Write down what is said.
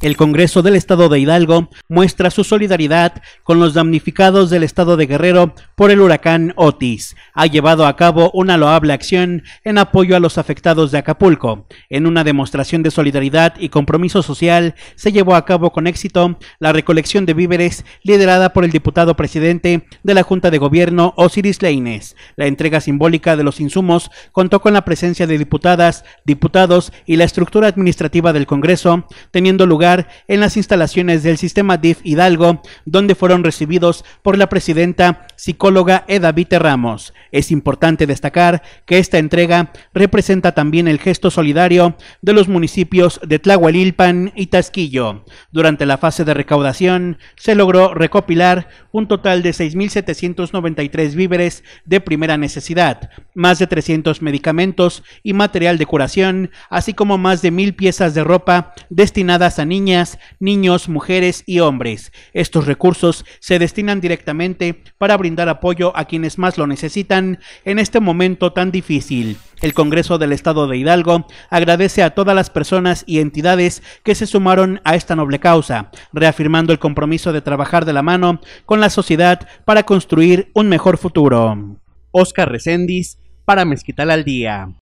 el Congreso del Estado de Hidalgo muestra su solidaridad con los damnificados del Estado de Guerrero por el huracán Otis. Ha llevado a cabo una loable acción en apoyo a los afectados de Acapulco. En una demostración de solidaridad y compromiso social, se llevó a cabo con éxito la recolección de víveres liderada por el diputado presidente de la Junta de Gobierno, Osiris Leines. La entrega simbólica de los insumos contó con la presencia de diputadas, diputados y la estructura administrativa del Congreso, teniendo lugar en las instalaciones del sistema DIF Hidalgo, donde fueron recibidos por la presidenta psicóloga Edavite Ramos. Es importante destacar que esta entrega representa también el gesto solidario de los municipios de Tlahualilpan y Tasquillo. Durante la fase de recaudación se logró recopilar un total de 6.793 víveres de primera necesidad, más de 300 medicamentos y material de curación, así como más de mil piezas de ropa destinadas a niños niñas, niños, mujeres y hombres. Estos recursos se destinan directamente para brindar apoyo a quienes más lo necesitan en este momento tan difícil. El Congreso del Estado de Hidalgo agradece a todas las personas y entidades que se sumaron a esta noble causa, reafirmando el compromiso de trabajar de la mano con la sociedad para construir un mejor futuro. Oscar Recendis para Mezquital al Día.